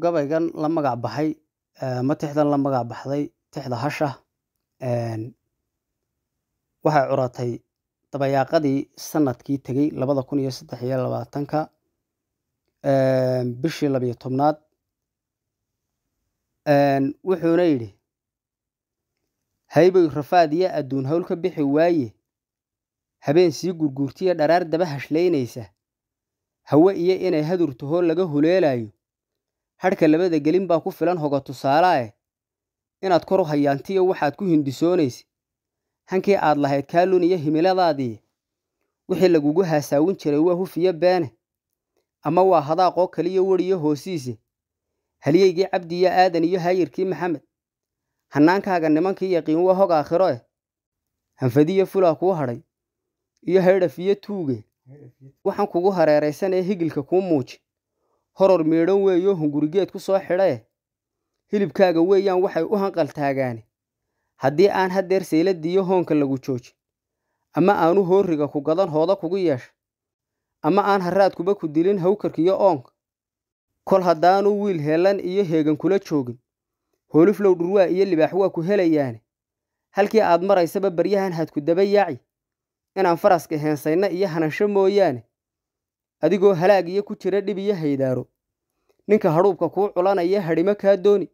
gabaygan la magac baxay matixdan la magac baxday tixda hasha waxay curatay dabayaaqadii sanadkii tegey labada kun iyo saddex iyo labaatanka bishii labiyo tobnaad wuxuuna yidhi haybay rafaadiya adduun hawl ka bixi waaye habeen sii gurguurtiya dharaar daba hashlaynaysa hawe iyo inay hadurto hadurtahoo laga huleelayo hadhka labada gelin baa ku filan hoga tusaalaae inaad kor u hayaantiyo waxaad ku hindisoonaysa hankii aad lahayd kaalun iyo himiladaadii wixii lagugu haasaawin jiray waa hufiyo beene ama waa hadaaqoo kaliyo weriyo hoosiise halyeygii cabdi iyo aadan iyo haayirkii maxamed hannaankaaga nimankii yaqiin waa hog aakhiro eh hanfadiyo fulaa kuu hadhay iyo haydhafiyo tuuge waxaan kugu hareeraysanaya higilka kuu muuji horor meedhan weeyo hungurigeed ku soo xidhae hilibkaaga weeyaan waxay u hanqaltaagaane haddii aan haddeer sayladiiyo hoonka lagu jooji ama aanu hoorriga ku gadan hooda kugu yeesha ama aan haraadkuba ku dilin hawkarkiiyo oonka kol haddaanu wiil heelan iyo heegan kula joogin hooliflow dhurwaa iyo libaax waa ku helayaane halkii aad maraysaba baryahan hadku daba yaaci inaan faraska heensayna iyo hanansho mooyaane adigoo halaag iyo ku jira dhib iyo haydaaro ninka hadhuubka kuu culanaya hadhimo kaa dooni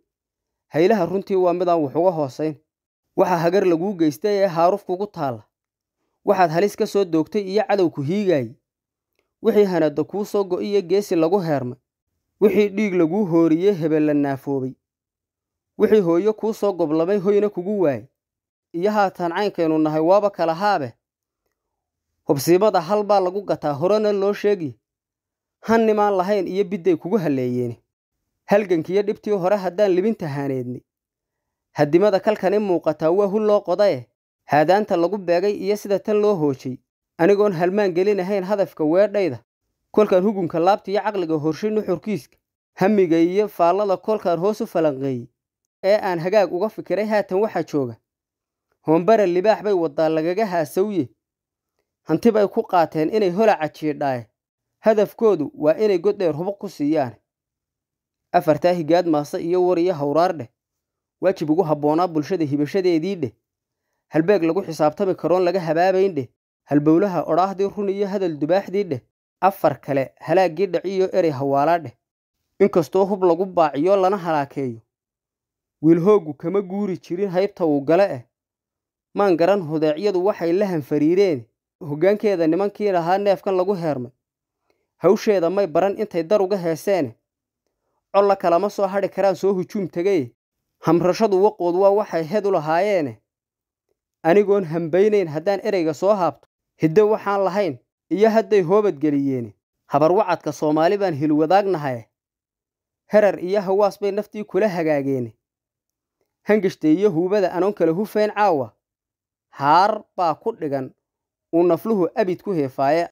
haylaha runtii waa midaan wax uga hoosayn waxaa hagar laguu geystay ee haaruf kugu taalla waxaad halis ka soo doogtay iyo cadow ku hiigaaye wixii hanada kuu soo go'iyo geesi lagu heermay wixii dhiig laguu hooriye hebel la naafoobay wixii hooyo kuu soo goblamay hoyna kugu waayay iyo haataan caynkaynu nahay waaba kala haabeh hubsiimada hal baa lagu gataa horena loo sheegiy hannimaan lahayn iyo bidday kugu halleeyeen halgankiiyo dhibtii hore haddaan libinta haaneednay hadimada kalkani muuqataa waa hul loo qodaye haadaanta lagu beegay iyo sida tan loo hoojay anigoon halmaan gelinahayn hadafka weedhayda kolkan hugunka laabta iyo caqliga horshay nuxurkiiska hammiga iyo faallada kolkan hoos u falanqeeyey ee aan hagaag uga fikiray haatan waxaa jooga hoombara libaax bay waddaa lagaga haasawye hanti bay ku qaateen inay hola cajiidhaaye hadafkoodu waa inay god dheer hubo ku siiyaan afartaa higaad maase iyo wariyo hawraar dheh waajib ugu habboonaa bulshada hibashadeedii dheh halbeeg lagu xisaabtami karoon laga habaabayn dheh halbowlaha odhaahdii run iyo hadal dubaaxdii dheh afar kale halaaggii dhaciyo erey hawaalaa dheh inkastoo hub lagu baaciyo lana halaakeeyo wiilhooggu kama guuri jirin haybta uu gale eh maan garan hudeecyadu waxay lahan fariireen hoggaankeeda nimankii lahaa neefkan lagu heermay hawsheeda may baran intay dar uga heeseene colla kalama soo hadhi karaan soo hujuum tegay hamrashadu waqood waa waxay hed u lahaayeene anigoon hambaynayn haddaan ereyga soo haabto hidde waxaan lahayn iyo hadday hoobadgeliyeene habarwacadka soomaali baan hilwadaagnahaye herar iyo hawaas bay naftii kula hagaageene hangishta iyo huubada anoon kale hufeen caawa haar baa ku dhigan uu nafluhu abid ku heefaaye